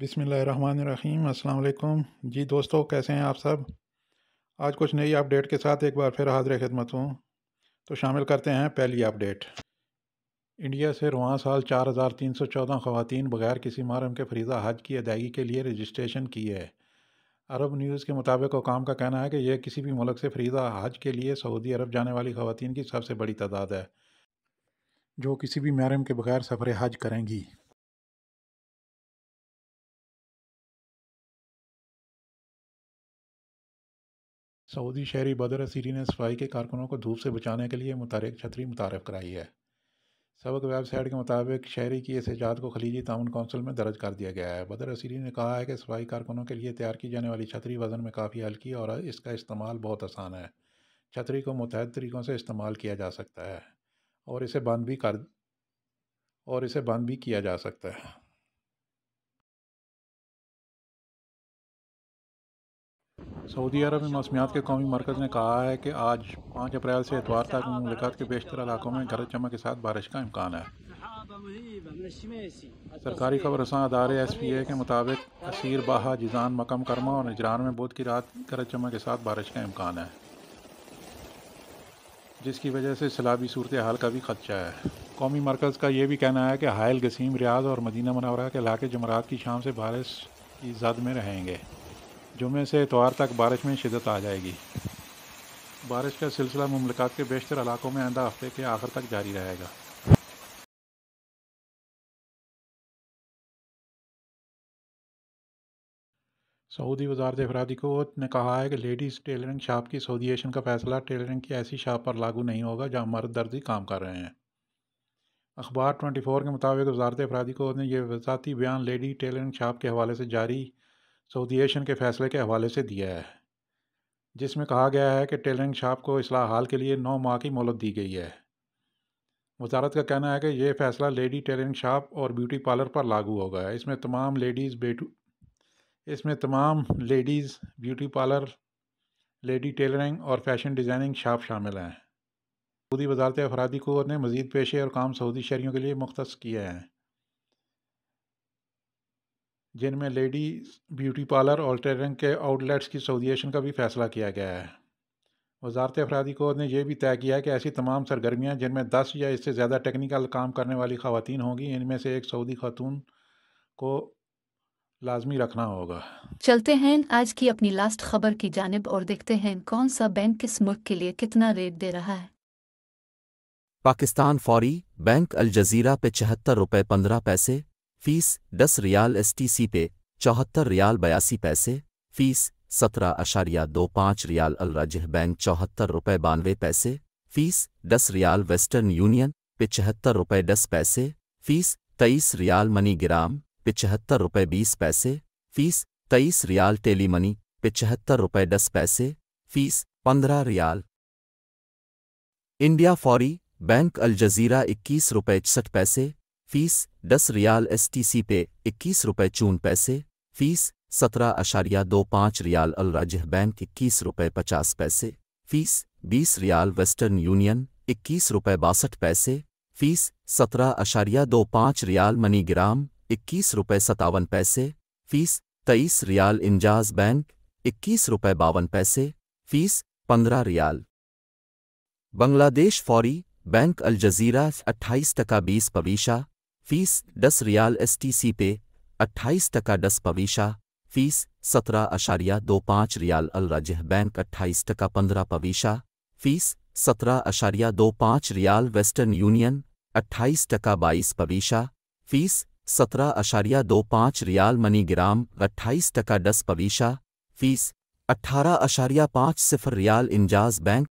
बिसमीम अल्लाम जी दोस्तों कैसे हैं आप सब आज कुछ नई अपडेट के साथ एक बार फिर हाजिर खिदमत हूँ तो शामिल करते हैं पहली अपडेट इंडिया से रुआ साल चार हज़ार तीन सौ चौदह खवतिन बगैर किसी महरम के फरीजा हज की अदायगी के लिए रजिस्ट्रेशन की है अरब न्यूज़ के मुताबिक हुकाम का कहना है कि यह किसी भी मुल्क से फरीजा हज के लिए सऊदी अरब जाने वाली खवतिन की सबसे बड़ी तादाद है जो किसी भी महरम के बगैर सफ़र हज करेंगी सऊदी शहरी बदर असीरी ने सफाई के कारकुनों को धूप से बचाने के लिए मुतरक छतरी मुतारफ़ कराई है सबक वेबसाइट के मुताबिक शहरी की इस ईजाद को खलीजी ताउन कौंसिल में दर्ज कर दिया गया है बदर असीरी ने कहा है कि सफाई कारकुनों के लिए तैयार की जाने वाली छतरी वज़न में काफ़ी हल्की और इसका इस्तेमाल बहुत आसान है छतरी को मुतहद तरीक़ों से इस्तेमाल किया जा सकता है और इसे बंद भी कर और इसे बंद भी किया जा सकता है सऊदी अरब में मौसमियात के कौमी मरकज़ ने कहा है कि आज पाँच अप्रैल से एतवार तक ममलिकात के बेशतर इलाकों में गरज चमक के साथ बारिश का इम्कान है सरकारी खबरसा अदारे एस पी ए के मुताबिक असीर बाहा जिजान मकम करमा और निजरान में बुध की रात गरज चमक के साथ बारिश का इम्कान है जिसकी वजह से सैलाबी सूरत हाल का भी खदशा है कौमी मरकज़ का यह भी कहना है कि हायल गसीम रियाज और मदीना मनवरा के इलाके जमरात की शाम से बारिश की जद में रहेंगे जुमे से इतवार तक बारिश में शिदत आ जाएगी बारिश का सिलसिला ममलिकात के बेशतर इलाकों में आंदा हफ्ते के आखिर तक जारी रहेगा सऊदी वजारत अफराधी को ने कहा है कि लेडीज़ टेलरिंग शॉप की सऊदीशन का फैसला टेलरिंग की ऐसी शॉप पर लागू नहीं होगा जहां मर्द दर्जी काम कर रहे हैं अखबार ट्वेंटी फोर के मुताबिक वजारत अफराधी को ने यह वजाती बयान लेडी टेलरिंग शॉप के हवाले से जारी सऊदी एशन के फैसले के हवाले से दिया है जिसमें कहा गया है कि टेलरिंग शॉप को इसलाह हाल के लिए नौ माह की मोहलत दी गई है वजारत का कहना है कि यह फैसला लेडी टेलरिंग शॉप और ब्यूटी पार्लर पर लागू होगा इसमें तमाम लेडीज़ बेटू इसमें तमाम ladies beauty parlour lady tailoring और फैशन डिज़ाइनिंग शॉप शामिल हैं सऊदी वजारत अफराधी को ने मजीद पेशे और काम सऊदी शहरीों के लिए मुख्त किए हैं जिनमें लेडी ब्यूटी पार्लर और टेलरिंग के आउटलेट्स की सऊदीशन का भी फैसला किया गया है वजारत अफराधी को ने यह भी तय किया है कि ऐसी तमाम सरगर्मियाँ जिनमें दस या इससे ज़्यादा टेक्निकल काम करने वाली खातन होंगी इनमें से एक सऊदी खातून को लाजमी रखना होगा चलते हैं आज की अपनी लास्ट खबर की जानब और देखते हैं कौन सा बैंक किस मुल्क के लिए कितना रेट दे रहा है पाकिस्तान फौरी बैंक अल जजीरा पे चहत्तर रुपये पंद्रह पैसे फीस दस रियाल एसटीसी पे चौहत्तर रियाल बयासी पैसे फीस सत्रह अशारिया दो पाँच रियाल अलराजह बैंक चौहत्तर रुपये बानवे पैसे फीस दस रियाल वेस्टर्न यूनियन पिचहत्तर रुपये दस पैसे फीस तेईस रियाल मनी ग्राम पिचहत्तर रुपये बीस पैसे फीस तेईस रियाल टेली मनी पिचहत्तर रुपये दस पैसे फीस पंद्रह रियाल इंडिया फॉरी बैंक अल जजीरा इक्कीस रुपये इकसठ पैसे फीस दस रियाल एसटीसी पे इक्कीस रुपये चून पैसे फीस सत्रह अशारिया दो पाँच रियाल अल बैंक इक्कीस रुपये पचास पैसे फीस बीस रियाल वेस्टर्न यूनियन इक्कीस रुपये बासठ पैसे फीस सत्रह अशारिया दो पाँच रियाल मनीग्राम इक्कीस रुपये सतावन पैसे फीस तेईस रियाल इंजाज बैंक इक्कीस रुपये बावन पैसे फीस पंद्रह रियाल बांग्लादेश फौरी बैंक अल जजीरा अट्ठाईस टका बीस पवीशा फीस दस रियाल एस टी सी पे अट्ठाईस टका दस पवीशा फीस सत्रह अशारिया दो पाँच रियाल अल राज्य बैंक अट्ठाईस टका पंद्रह पवीशा फीस सत्रह अशारिया दो पाँच रियाल वेस्टर्न यूनियन अट्ठाईस टका बाईस पवीशा फीस सत्रह अशारिया दो पाँच रियाल मनीग्राम अट्ठाईस टका दस पवीशा फीस अट्ठारह अशारिया पाँच सिफर रियाल इंजाज बैंक